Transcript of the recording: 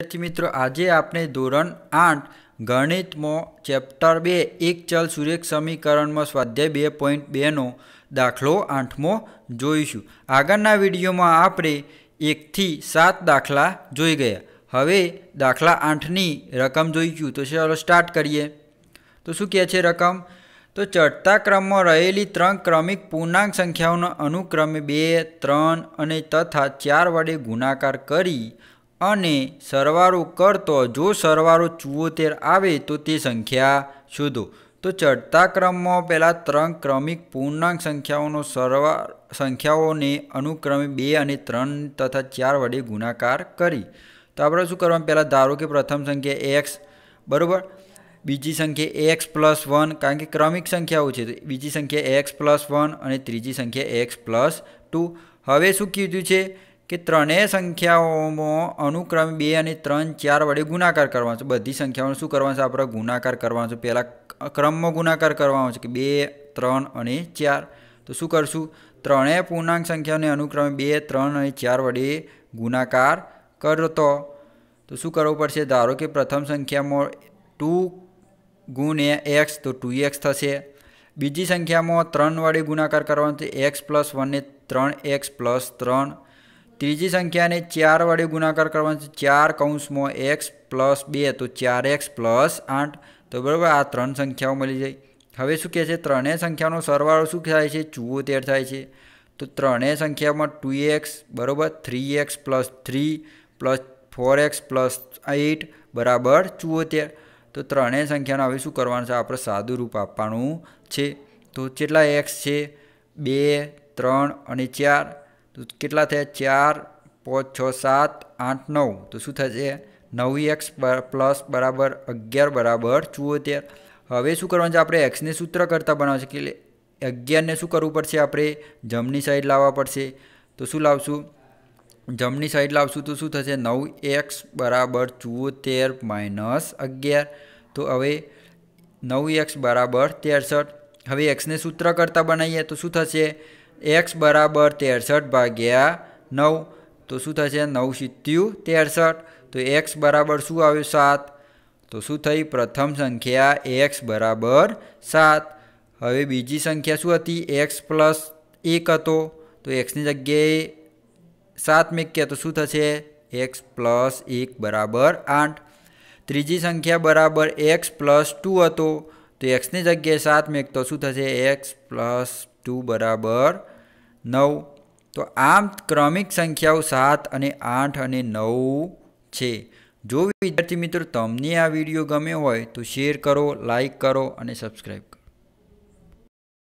વિદ્યાર્થી મિત્રો આજે આપણે ધોરણ આઠ ગણિતમાં ચેપ્ટર બે એક ચલ સુરેખ સમીકરણમાં સ્વાધ્યાય બે પોઈન્ટ બેનો દાખલો આઠમો જોઈશું આગળના વિડીયોમાં આપણે એકથી સાત દાખલા જોઈ ગયા હવે દાખલા આઠની રકમ જોઈશું તો ચાલો સ્ટાર્ટ કરીએ તો શું કહે છે રકમ તો ચઢતા ક્રમમાં રહેલી ત્રણ ક્રમિક પૂર્ણાંક સંખ્યાઓના અનુક્રમે બે ત્રણ અને તથા ચાર વડે ગુણાકાર કરી અને સરવારો કરતો જો સરવારો ચુઓતેર આવે તો તે સંખ્યા શોધો તો ચડતા ક્રમમાં પહેલાં ત્રણ ક્રમિક પૂર્ણાંક સંખ્યાઓનો સરવા સંખ્યાઓને અનુક્રમે બે અને ત્રણ તથા ચાર વડે ગુણાકાર કરી તો આપણે શું કરવાનું પહેલાં ધારો કે પ્રથમ સંખ્યા એક્સ બરાબર બીજી સંખ્યા એક્સ પ્લસ વન કારણ કે ક્રમિક સંખ્યાઓ છે બીજી સંખ્યા એક્સ પ્લસ વન અને ત્રીજી સંખ્યા એક્સ પ્લસ ટુ હવે શું કીધું છે કે ત્રણેય સંખ્યાઓમાં અનુક્રમે બે અને ત્રણ ચાર વડે ગુણાકાર કરવાનો છે બધી સંખ્યાઓનો શું કરવાનું છે આપણે ગુણાકાર કરવાનો છે પહેલાં ક્રમમાં ગુણાકાર કરવાનો છે કે બે ત્રણ અને ચાર તો શું કરશું ત્રણેય પૂર્ણાંક સંખ્યાઓને અનુક્રમે બે ત્રણ અને ચાર વડે ગુણાકાર કરતો તો શું કરવું પડશે ધારો કે પ્રથમ સંખ્યામાં ટુ ગુણ એક્સ તો ટુ એક્સ થશે બીજી સંખ્યામાં ત્રણ વડે ગુણાકાર કરવાનો છે એક્સ પ્લસ વનને ત્રણ એક્સ પ્લસ ત્રણ ત્રીજી સંખ્યાને ચાર વડે ગુણાકાર કરવાનો છે ચાર કૌંસમાં એક્સ પ્લસ બે તો ચાર એક્સ પ્લસ આઠ તો બરાબર આ ત્રણ સંખ્યાઓ મળી જાય હવે શું કહે છે ત્રણેય સંખ્યાનો સરવાળો શું થાય છે ચુઓતેર થાય છે તો ત્રણેય સંખ્યામાં ટુ એક્સ બરાબર three x plus three plus four x plus eight બરાબર ચુઓતેર તો ત્રણેય સંખ્યાનો હવે શું કરવાનું છે આપણે સાદું રૂપ આપવાનું છે તો કેટલા એક્સ છે બે ત્રણ અને ચાર તો કેટલા થયા ચાર પાંચ છ સાત આઠ નવ તો શું થશે નવ એક્સ પ્લસ બરાબર અગિયાર બરાબર ચુઓતેર હવે શું કરવાનું છે આપણે એક્સને સૂત્ર કરતાં બનાવવાનું છે અગિયારને શું કરવું પડશે આપણે જમની સાઈડ લાવવા પડશે તો શું લાવશું જમની સાઈડ લાવશું તો શું થશે નવ એક્સ બરાબર ચુઓતેર માઇનસ અગિયાર તો હવે નવ એક્સ બરાબર તેરસઠ હવે એક્સને સૂત્ર કરતાં બનાવીએ તો શું થશે એક્સ બરાબર તેરસઠ ભાગ્યા નવ તો શું થશે નવ સિત્યું તેરસઠ તો એક્સ બરાબર શું આવ્યું સાત તો શું થઈ પ્રથમ સંખ્યા એક્સ બરાબર સાત હવે બીજી સંખ્યા શું હતી એક્સ પ્લસ એક હતો તો એક્સની જગ્યાએ સાત મેક્યા તો શું થશે એક્સ પ્લસ એક બરાબર આઠ ત્રીજી સંખ્યા બરાબર એક્સ પ્લસ ટુ હતો તો એક્સની જગ્યાએ સાત મેક તો શું થશે એક્સ પ્લસ ટુ બરાબર નવ તો આમ ક્રમિક સંખ્યાઓ સાત અને આઠ અને નવ છે જો વિદ્યાર્થી મિત્રો તમને આ વિડીયો ગમ્યો હોય તો શેર કરો લાઇક કરો અને સબસ્ક્રાઈબ કરો